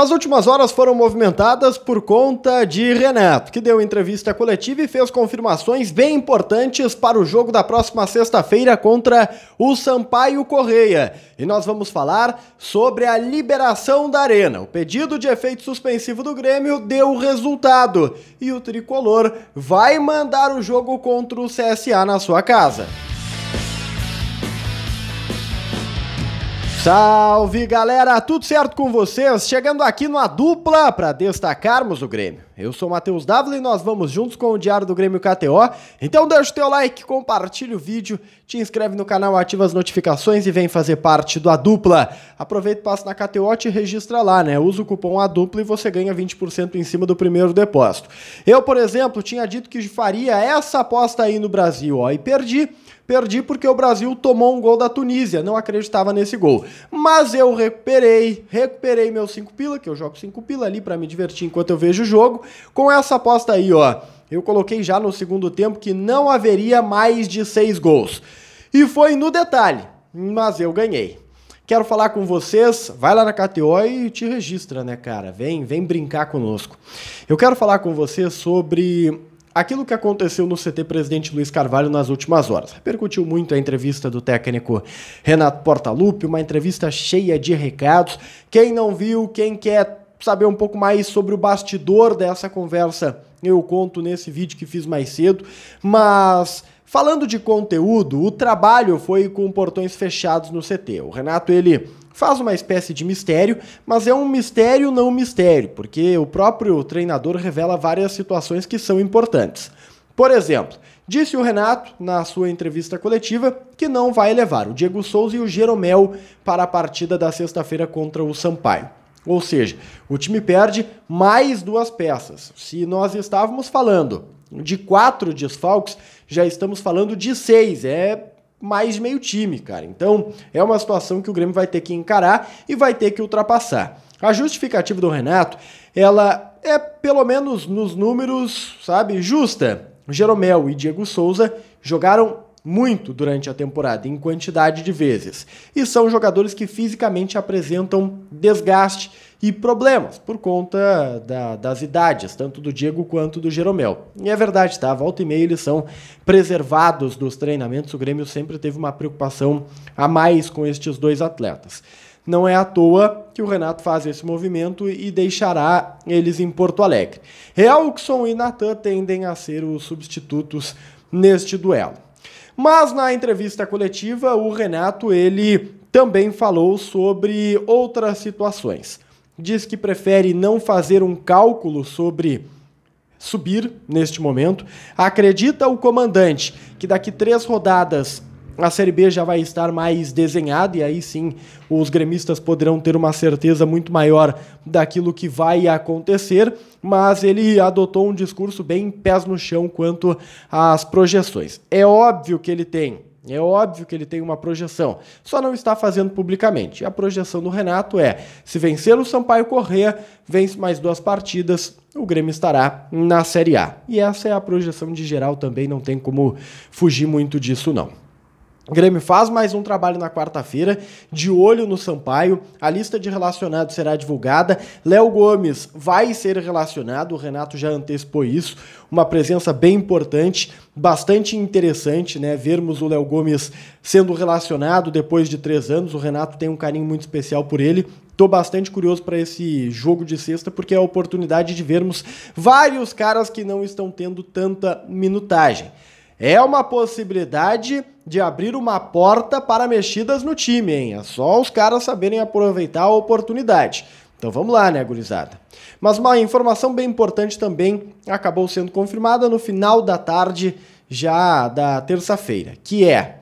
As últimas horas foram movimentadas por conta de Renato, que deu entrevista coletiva e fez confirmações bem importantes para o jogo da próxima sexta-feira contra o Sampaio Correia. E nós vamos falar sobre a liberação da arena. O pedido de efeito suspensivo do Grêmio deu resultado e o tricolor vai mandar o jogo contra o CSA na sua casa. Salve galera, tudo certo com vocês? Chegando aqui numa dupla para destacarmos o Grêmio. Eu sou Matheus Dávila e nós vamos juntos com o Diário do Grêmio KTO. Então deixa o teu like, compartilha o vídeo, te inscreve no canal, ativa as notificações e vem fazer parte da dupla. Aproveita e passa na KTO e registra lá, né? Usa o cupom A dupla e você ganha 20% em cima do primeiro depósito. Eu, por exemplo, tinha dito que faria essa aposta aí no Brasil, ó, e perdi. Perdi porque o Brasil tomou um gol da Tunísia, não acreditava nesse gol. Mas eu recuperei, recuperei meus 5 pila, que eu jogo 5 pila ali para me divertir enquanto eu vejo o jogo. Com essa aposta aí, ó, eu coloquei já no segundo tempo que não haveria mais de 6 gols. E foi no detalhe, mas eu ganhei. Quero falar com vocês, vai lá na KTO e te registra, né, cara? Vem, vem brincar conosco. Eu quero falar com vocês sobre Aquilo que aconteceu no CT Presidente Luiz Carvalho nas últimas horas. Repercutiu muito a entrevista do técnico Renato Portaluppi, uma entrevista cheia de recados. Quem não viu, quem quer saber um pouco mais sobre o bastidor dessa conversa, eu conto nesse vídeo que fiz mais cedo, mas Falando de conteúdo, o trabalho foi com portões fechados no CT. O Renato ele faz uma espécie de mistério, mas é um mistério não mistério, porque o próprio treinador revela várias situações que são importantes. Por exemplo, disse o Renato na sua entrevista coletiva que não vai levar o Diego Souza e o Jeromel para a partida da sexta-feira contra o Sampaio. Ou seja, o time perde mais duas peças. Se nós estávamos falando de quatro desfalques, já estamos falando de seis. É mais meio time, cara. Então é uma situação que o Grêmio vai ter que encarar e vai ter que ultrapassar. A justificativa do Renato, ela é pelo menos nos números, sabe, justa. Jeromel e Diego Souza jogaram muito durante a temporada, em quantidade de vezes. E são jogadores que fisicamente apresentam desgaste e problemas por conta da, das idades, tanto do Diego quanto do Jeromel. E é verdade, tá? Volta e meia eles são preservados dos treinamentos. O Grêmio sempre teve uma preocupação a mais com estes dois atletas. Não é à toa que o Renato faz esse movimento e deixará eles em Porto Alegre. Realkson e Natan tendem a ser os substitutos neste duelo. Mas na entrevista coletiva, o Renato ele também falou sobre outras situações diz que prefere não fazer um cálculo sobre subir neste momento. Acredita o comandante que daqui três rodadas a Série B já vai estar mais desenhada e aí sim os gremistas poderão ter uma certeza muito maior daquilo que vai acontecer, mas ele adotou um discurso bem pés no chão quanto às projeções. É óbvio que ele tem é óbvio que ele tem uma projeção, só não está fazendo publicamente. A projeção do Renato é: se vencer o Sampaio Correa, vence mais duas partidas, o Grêmio estará na Série A. E essa é a projeção de geral também, não tem como fugir muito disso não. Grêmio faz mais um trabalho na quarta-feira, de olho no Sampaio. A lista de relacionados será divulgada. Léo Gomes vai ser relacionado, o Renato já antecipou isso. Uma presença bem importante, bastante interessante, né? Vermos o Léo Gomes sendo relacionado depois de três anos. O Renato tem um carinho muito especial por ele. Estou bastante curioso para esse jogo de sexta, porque é a oportunidade de vermos vários caras que não estão tendo tanta minutagem é uma possibilidade de abrir uma porta para mexidas no time, hein? É só os caras saberem aproveitar a oportunidade. Então vamos lá, né, gurizada? Mas uma informação bem importante também acabou sendo confirmada no final da tarde já da terça-feira, que é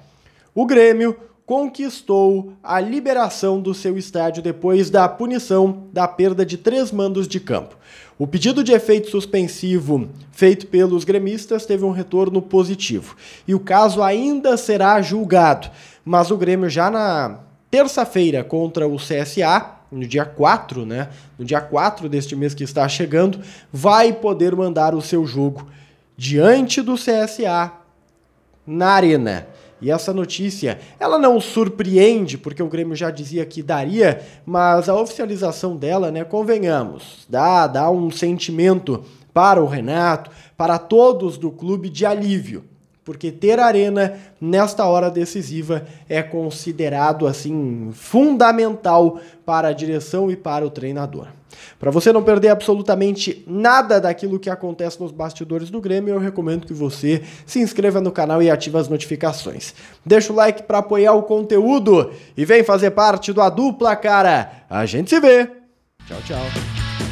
o Grêmio, conquistou a liberação do seu estádio depois da punição da perda de três mandos de campo. O pedido de efeito suspensivo feito pelos gremistas teve um retorno positivo e o caso ainda será julgado, mas o Grêmio já na terça-feira contra o CSA no dia 4, né? No dia 4 deste mês que está chegando, vai poder mandar o seu jogo diante do CSA na Arena. E essa notícia, ela não surpreende, porque o Grêmio já dizia que daria, mas a oficialização dela, né, convenhamos, dá, dá um sentimento para o Renato, para todos do clube de alívio porque ter arena nesta hora decisiva é considerado assim fundamental para a direção e para o treinador. Para você não perder absolutamente nada daquilo que acontece nos bastidores do Grêmio, eu recomendo que você se inscreva no canal e ative as notificações. Deixa o like para apoiar o conteúdo e vem fazer parte do A Dupla, cara. A gente se vê. Tchau, tchau.